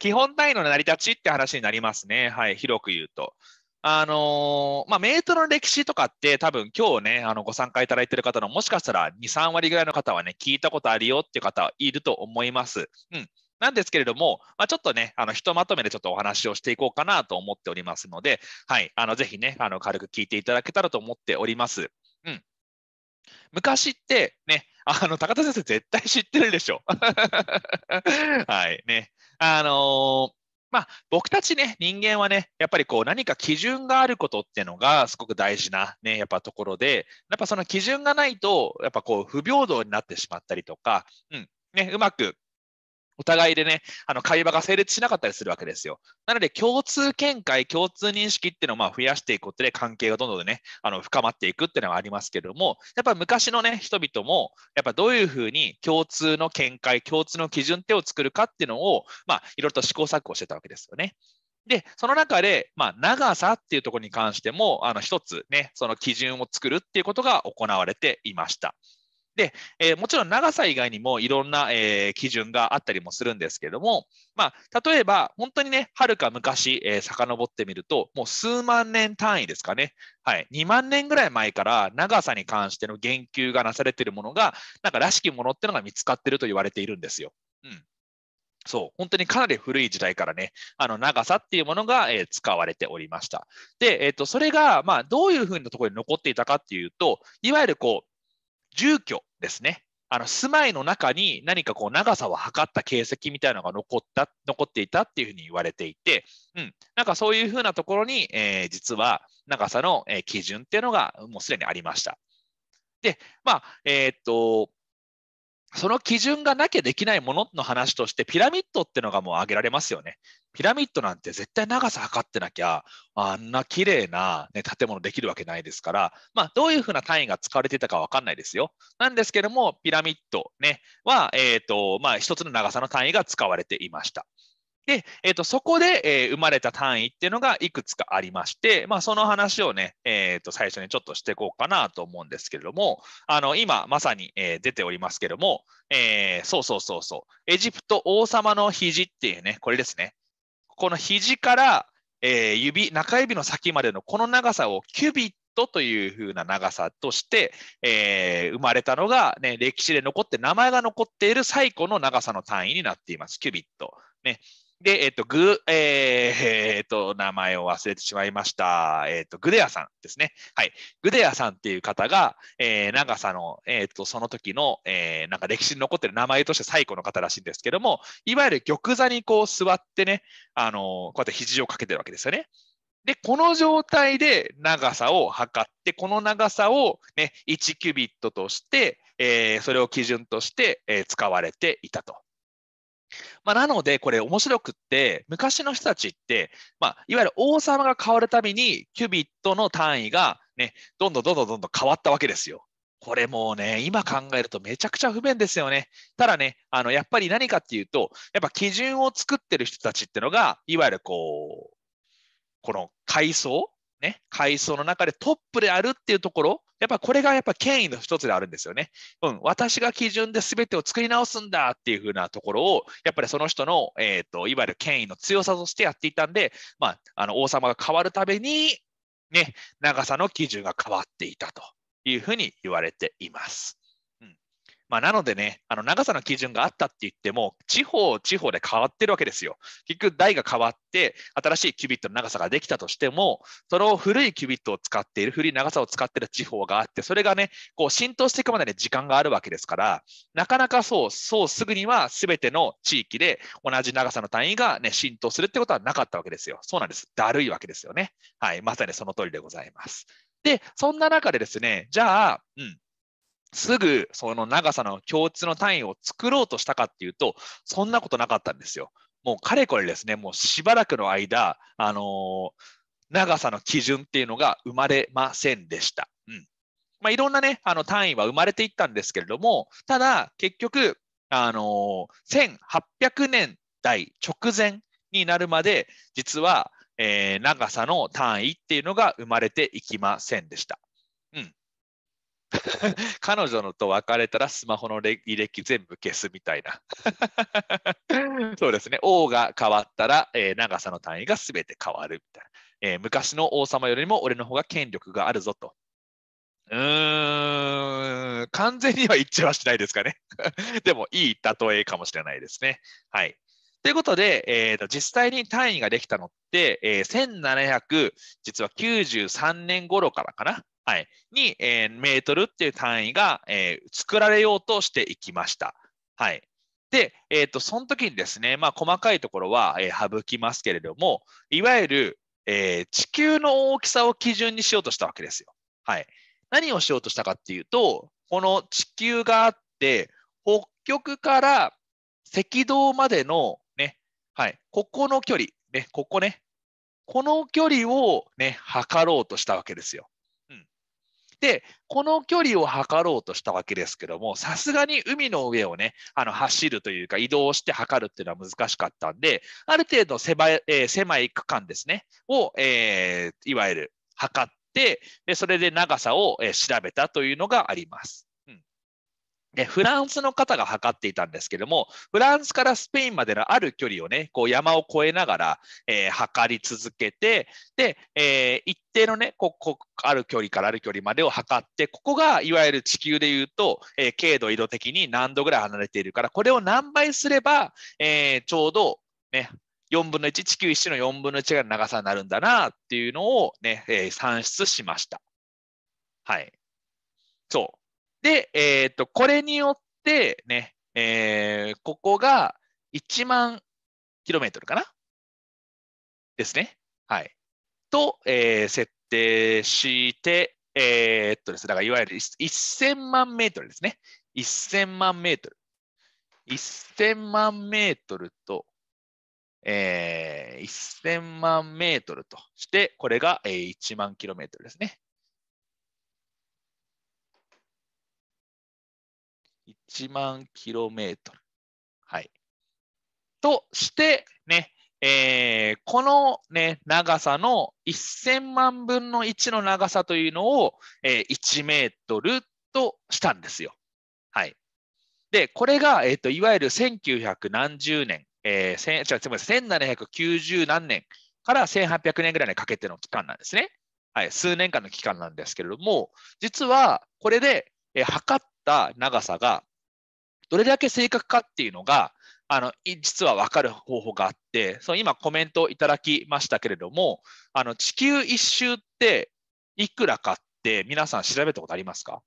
基本単位の成り立ちって話になりますね。はい、広く言うと。あのー、まあ、メートルの歴史とかって多分今日ね、あの、ご参加いただいてる方のもしかしたら2、3割ぐらいの方はね、聞いたことあるよっていう方いると思います。うん。なんですけれども、まあ、ちょっとね、あの、ひとまとめでちょっとお話をしていこうかなと思っておりますので、はい、あの、ぜひね、あの、軽く聞いていただけたらと思っております。うん。昔ってね、あの、高田先生絶対知ってるでしょ。はいね。あのー、まあ、僕たちね、人間はね、やっぱりこう何か基準があることっていうのがすごく大事なね、やっぱところで、やっぱその基準がないと、やっぱこう不平等になってしまったりとか、うん、ね、うまくお互いでね、あの会話が成立しなかったりするわけですよ。なので、共通見解、共通認識っていうのをまあ増やしていくことで、関係がどんどんね、あの深まっていくっていうのはありますけども、やっぱ昔のね、人々も、やっぱどういうふうに共通の見解、共通の基準ってを作るかっていうのを、まあ、いろいろと試行錯誤してたわけですよね。で、その中で、まあ、長さっていうところに関しても、あの一つね、その基準を作るっていうことが行われていました。で、えー、もちろん長さ以外にもいろんな、えー、基準があったりもするんですけども、まあ、例えば本当にね、はるか昔、えー、遡ってみると、もう数万年単位ですかね、はい、2万年ぐらい前から長さに関しての言及がなされているものが、なんからしきものってのが見つかってると言われているんですよ。うんそう、本当にかなり古い時代からね、あの長さっていうものが、えー、使われておりました。で、えーと、とそれが、まあ、どういうふうなところに残っていたかっていうと、いわゆるこう、住居ですね。あの住まいの中に何かこう長さを測った形跡みたいなのが残った残っていたっていうふうに言われていて、うん、なんかそういうふうなところに、えー、実は長さの、え基準っていうのがもうすでにありました。で、まあ、えー、っと、その基準がなきゃできないものの話として、ピラミッドってのがもう挙げられますよね。ピラミッドなんて絶対長さ測ってなきゃ、あんな綺麗な、ね、建物できるわけないですから、まあ、どういうふうな単位が使われていたかわかんないですよ。なんですけども、ピラミッド、ね、は、えっ、ー、と、まあ、一つの長さの単位が使われていました。で、えー、とそこで、えー、生まれた単位っていうのがいくつかありまして、まあ、その話をね、えー、と最初にちょっとしていこうかなと思うんですけれども、あの今まさに、えー、出ておりますけれども、えー、そうそうそうそう、エジプト王様の肘っていうね、これですね。この肘から、えー、指、中指の先までのこの長さをキュビットというふうな長さとして、えー、生まれたのが、ね、歴史で残って名前が残っている最古の長さの単位になっています。キュビット。ね、で、えっ、ー、と、ぐ、えー、えー、と、名前を忘れてしまいました。えっ、ー、と、グデアさんですね。はい。グデアさんっていう方が、えー、長さの、えっ、と、その時の、えなんか歴史に残ってる名前として最古の方らしいんですけども、いわゆる玉座にこう座ってね、あのこうやって肘をかけてるわけですよね。で、この状態で長さを測って、この長さを、ね、1キュビットとして、えー、それを基準として、えー、使われていたとまあ、なので、これ面白くって、昔の人たちって、まあ、いわゆる王様が変わるたびに、キュビットの単位が、ね、どんどんどんどんどんどん変わったわけですよ。これもうね、今考えるとめちゃくちゃ不便ですよね。ただね、あの、やっぱり何かっていうと、やっぱ基準を作ってる人たちってのが、いわゆるこう、この階層ね、階層の中でトップであるっていうところやっぱこれがやっぱ権威の一つであるんですよね。うん、私が基準で全てを作り直すんだっていう風なところを、やっぱりその人の、えっ、ー、と、いわゆる権威の強さとしてやっていたんで、まあ、あの、王様が変わるために、ね、長さの基準が変わっていたというふうに言われています。まあ、なのでね、あの長さの基準があったって言っても、地方、地方で変わってるわけですよ。結局、台が変わって、新しいキュビットの長さができたとしても、その古いキュビットを使っている、古い長さを使っている地方があって、それがね、こう浸透していくまでに時間があるわけですから、なかなかそう、そうすぐには全ての地域で同じ長さの単位が、ね、浸透するってことはなかったわけですよ。そうなんです。だるいわけですよね。はい、まさにその通りでございます。で、そんな中でですね、じゃあ、うん、すぐその長さの共通の単位を作ろうとしたかっていうと、そんなことなかったんですよ。もうかれこれですね、もうしばらくの間、あの長さの基準っていうのが生まれませんでした。うんまあ、いろんなね、あの単位は生まれていったんですけれども、ただ結局、あの1800年代直前になるまで、実は、えー、長さの単位っていうのが生まれていきませんでした。彼女のと別れたらスマホの履歴全部消すみたいな そうですね。王が変わったら、えー、長さの単位が全て変わるみたいな、えー、昔の王様よりも俺の方が権力があるぞと。うーん、完全には一致はしないですかね。でも、いい例えかもしれないですね。はい。ということで、えーと、実際に単位ができたのって、えー、1793年頃からかな。はい、に、えー、メートルっていう単位が、えー、作られようとしていきました。はい、で、えーと、その時にですね、まあ、細かいところは、えー、省きますけれども、いわゆる、えー、地球の大きさを基準にしようとしたわけですよ。はい、何をしようとしたかっていうと、この地球があって、北極から赤道までの、ねはい、ここの距離、ね、ここね、この距離を、ね、測ろうとしたわけですよ。で、この距離を測ろうとしたわけですけども、さすがに海の上をね、あの走るというか移動して測るっていうのは難しかったんで、ある程度狭い,、えー、狭い区間ですね、を、えー、いわゆる測って、でそれで長さを、えー、調べたというのがあります。フランスの方が測っていたんですけども、フランスからスペインまでのある距離をね、こう山を越えながら、えー、測り続けて、で、えー、一定のねここ、ある距離からある距離までを測って、ここがいわゆる地球でいうと、えー、経度、緯度的に何度ぐらい離れているから、これを何倍すれば、えちょうど、ね、4分の1、地球1の4分の1が長さになるんだなっていうのをね、え算出しました。はい。そう。で、えっ、と、これによってね、えー、ここが1万キロメートルかなですね。はい。と、えー、設定して、えー、っとですね、だからいわゆる1000万メートルですね。1000万メートル。1000万メートルと、えー、1000万メートルとして、これが1万キロメートルですね。1万キロメートル。はい。としてね、えー、この、ね、長さの1000万分の1の長さというのを、えー、1メートルとしたんですよ。はい。で、これが、えーと、いわゆる1 9 7 0何十年、えー、違うすみません1790何年から1800年ぐらいにかけての期間なんですね。はい、数年間の期間なんですけれども、実はこれで、えー、測った長さがどれだけ正確かっていうのが、あの実は分かる方法があってその今コメントをいただきましたけれどもあの地球一周っていくらかって皆さん調べたことありますか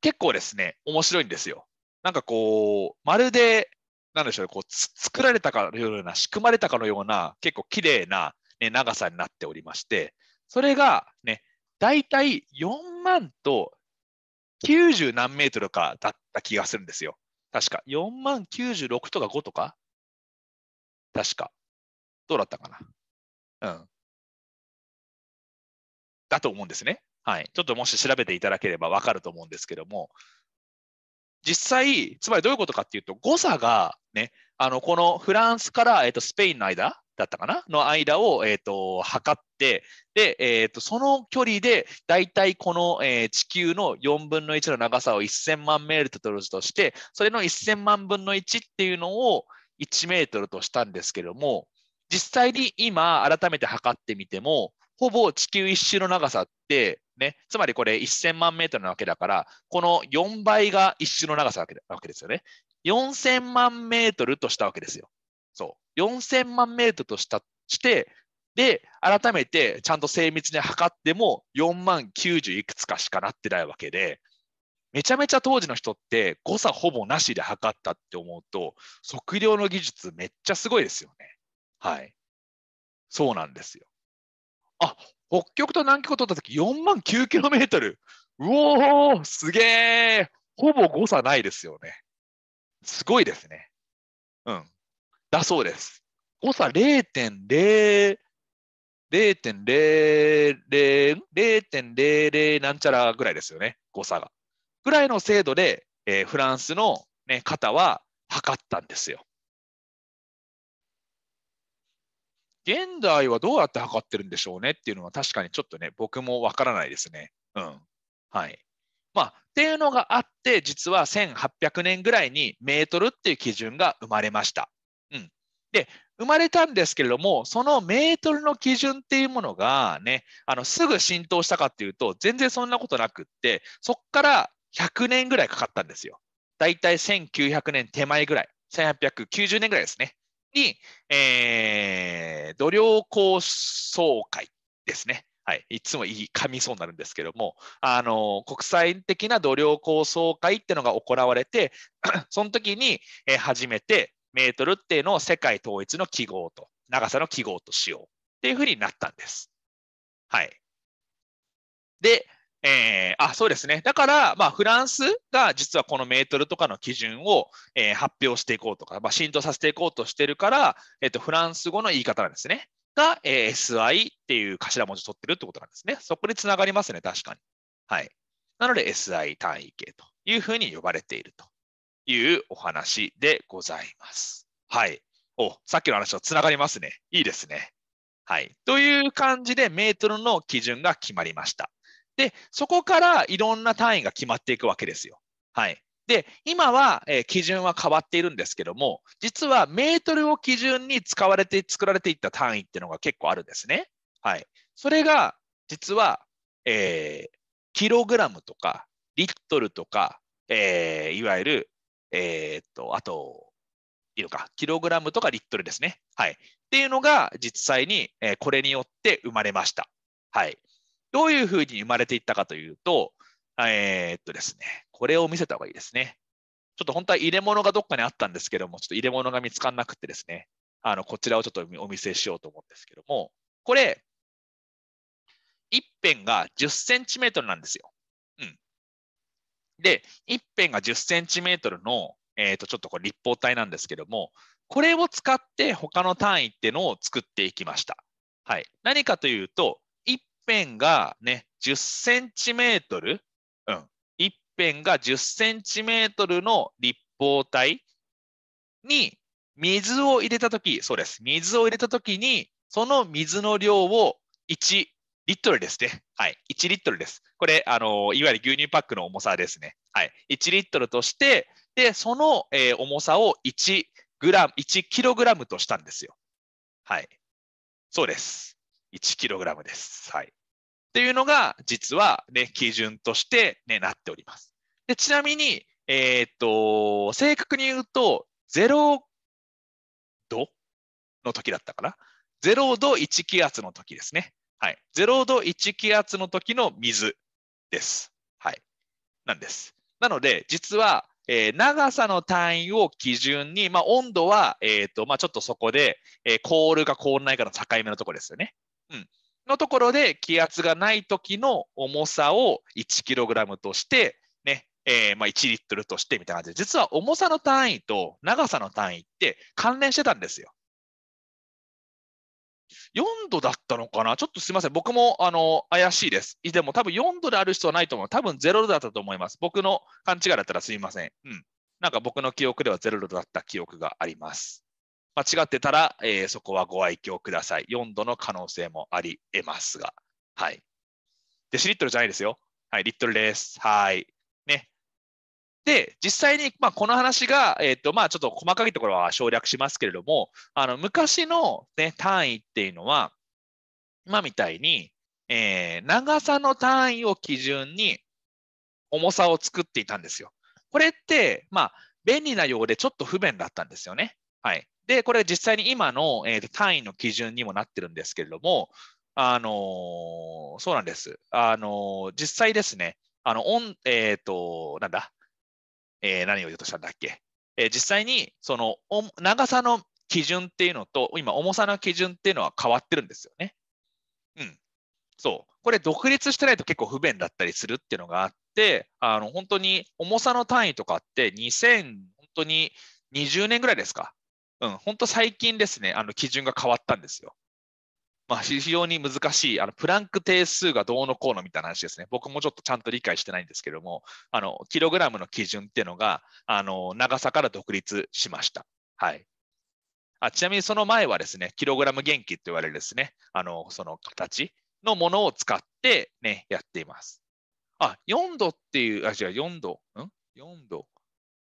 結構ですね面白いんですよ。なんかこうまるでなんでしょうこう作られたかのような仕組まれたかのような結構綺麗な、ね、長さになっておりましてそれがね大体4万と90何メートルかだった気がするんですよ。確か。4万96とか5とか確か。どうだったかなうん。だと思うんですね。はい。ちょっともし調べていただければわかると思うんですけども、実際、つまりどういうことかっていうと、誤差がね、あの、このフランスから、えっと、スペインの間だったかなの間を、えっ、ー、と、測って、で、えっ、ー、と、その距離で、だいたいこの、えー、地球の4分の1の長さを1000万メートルとして、それの1000万分の1っていうのを1メートルとしたんですけども、実際に今、改めて測ってみても、ほぼ地球一周の長さって、ね、つまりこれ1000万メートルなわけだから、この4倍が一周の長さなわけですよね。4000万メートルとしたわけですよ。そう。4000万メートルとしたして、で、改めてちゃんと精密に測っても4万90いくつかしかなってないわけで、めちゃめちゃ当時の人って誤差ほぼなしで測ったって思うと、測量の技術めっちゃすごいですよね。はい。そうなんですよ。あ、北極と南極を取った時4万9トル。うおーすげえほぼ誤差ないですよね。すごいですね。うん。だそうです。誤差0.0、0.00、0.00なんちゃらぐらいですよね、誤差が。ぐらいの精度で、えー、フランスの、ね、方は測ったんですよ。現代はどうやって測ってるんでしょうねっていうのは確かにちょっとね、僕もわからないですね。うん。はい。まあ、っていうのがあって、実は1800年ぐらいにメートルっていう基準が生まれました。で、生まれたんですけれども、そのメートルの基準っていうものがね、あのすぐ浸透したかっていうと、全然そんなことなくって、そこから100年ぐらいかかったんですよ。だいたい1900年手前ぐらい、1890年ぐらいですね。に、えー、土量構想会ですね。はい、いつもいい紙そうになるんですけども、あの国際的な土量構想会っていうのが行われて、その時に、初めてメートルっていうのを世界統一の記号と、長さの記号としようっていうふうになったんです。はい。で、えー、あ、そうですね。だから、まあ、フランスが実はこのメートルとかの基準を、えー、発表していこうとか、まあ、浸透させていこうとしてるから、えっ、と、フランス語の言い方なんですね。が、えー、SI っていう頭文字取ってるってことなんですね。そこでつながりますね、確かに。はい。なので、SI 単位形というふうに呼ばれているというお話でございます。はい。お、さっきの話とつながりますね。いいですね。はい。という感じでメートルの基準が決まりました。で、そこからいろんな単位が決まっていくわけですよ。はい。で、今は、え基準は変わっているんですけども、実はメートルを基準に使われて、作られていった単位っていうのが結構あるんですね。はい。それが、実は、えー、キログラムとか、リットルとか、えー、いわゆるえー、っと、あと、いいのか、キログラムとかリットルですね。はい。っていうのが実際に、えこれによって生まれました。はい。どういうふうに生まれていったかというと、えー、っとですね、これを見せた方がいいですね。ちょっと本当は入れ物がどっかにあったんですけども、ちょっと入れ物が見つからなくてですね、あのこちらをちょっとお見せしようと思うんですけども、これ、一辺が10センチメートルなんですよ。で、一辺が10センチメートルの、えっ、ー、と、ちょっとこれ立方体なんですけども、これを使って他の単位ってのを作っていきました。はい。何かというと、一辺がね、10センチメートル、うん。一辺が10センチメートルの立方体に水を入れたとき、そうです。水を入れたときに、その水の量を1リットルですね。はい。1リットルです。これ、あの、いわゆる牛乳パックの重さですね。はい。1リットルとして、で、その、えー、重さを1グラム、1キログラムとしたんですよ。はい。そうです。1キログラムです。はい。っていうのが、実はね、基準として、ね、なっております。で、ちなみに、えー、っと、正確に言うと、0度の時だったかな。0度1気圧の時ですね。はい。0度1気圧の時の水です。はい。なんです。なので、実は、えー、長さの単位を基準に、まあ、温度は、えーとまあ、ちょっとそこで、えー、凍るか凍らないかの境目のところですよね。うん、のところで気圧がない時の重さを 1kg としてね、えー、まあ、1リットルとしてみたいな感じで実は重さの単位と長さの単位って関連してたんですよ。4度だったのかなちょっとすみません。僕も、あの、怪しいです。でも多分4度である人はないと思う。多分0度だったと思います。僕の勘違いだったらすみません。うん。なんか僕の記憶では0度だった記憶があります。間、違ってたら、えー、そこはご愛嬌ください。4度の可能性もあり得ますが。はい。デシリットルじゃないですよ。はい、リットルです。はい。で、実際に、まあ、この話が、えっ、ー、と、まあ、ちょっと細かいところは省略しますけれども、あの、昔のね、単位っていうのは、今みたいに、えー、長さの単位を基準に重さを作っていたんですよ。これって、まあ、便利なようでちょっと不便だったんですよね。はい。で、これ実際に今の、えーと、単位の基準にもなってるんですけれども、あのー、そうなんです。あのー、実際ですね、あの、オン、えっ、ー、と、なんだ、えー、何を言おうとしたんだっけ、えー、実際にその長さの基準っていうのと、今、重さの基準っていうのは変わってるんですよね。うん。そう。これ、独立してないと結構不便だったりするっていうのがあって、あの本当に重さの単位とかって2 0本当に20年ぐらいですか。うん、本当最近ですね、あの基準が変わったんですよ。まあ、非常に難しい、あのプランク定数がどうのこうのみたいな話ですね。僕もちょっとちゃんと理解してないんですけども、あのキログラムの基準っていうのがあの長さから独立しました。はい、あちなみにその前はですね、キログラム元気って言われるですね、あのその形のものを使って、ね、やっています。あ、4度っていう、あ、ゃあ4度、ん ?4 度。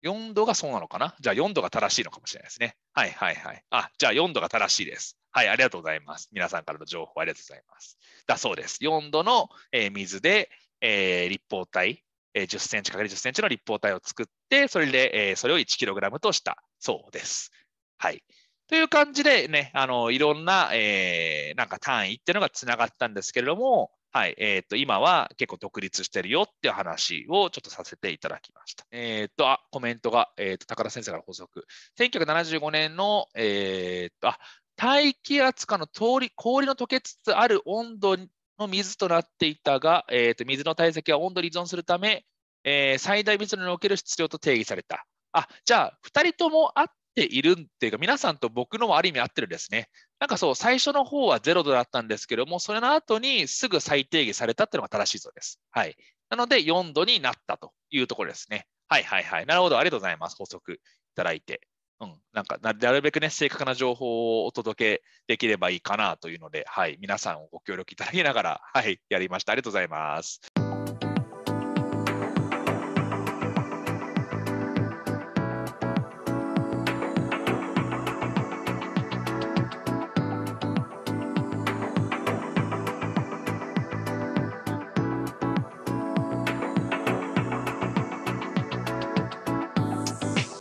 4度がそうなのかなじゃあ4度が正しいのかもしれないですね。はいはいはい。あ、じゃあ4度が正しいです。はい、ありがとうございます。皆さんからの情報ありがとうございます。だそうです。4度の、えー、水で、えー、立方体、えー、10センチ ×10 センチの立方体を作って、それで、えー、それを1ラムとしたそうです。はい。という感じでね、あの、いろんな、えー、なんか単位っていうのがつながったんですけれども、はい、えっ、ー、と、今は結構独立してるよっていう話をちょっとさせていただきました。えっ、ー、と、あ、コメントが、えっ、ー、と、高田先生から補足。1975年の、えっと、あ、大気圧下の通り氷の溶けつつある温度の水となっていたが、えー、と水の体積は温度に依存するため、えー、最大密度における質量と定義された。あじゃあ2人とも合っているっていうか皆さんと僕のもある意味合ってるんですね。なんかそう最初の方は0度だったんですけどもそれの後にすぐ再定義されたっていうのが正しいそうです。はい、なので4度になったというところですね。はいはいはい。なるほど。ありがとうございます。補足いただいて。うん、なんかなるべくね正確な情報をお届けできればいいかなというので、はい、皆さんご協力いただきながら、はい、やりました。ありがとうございます。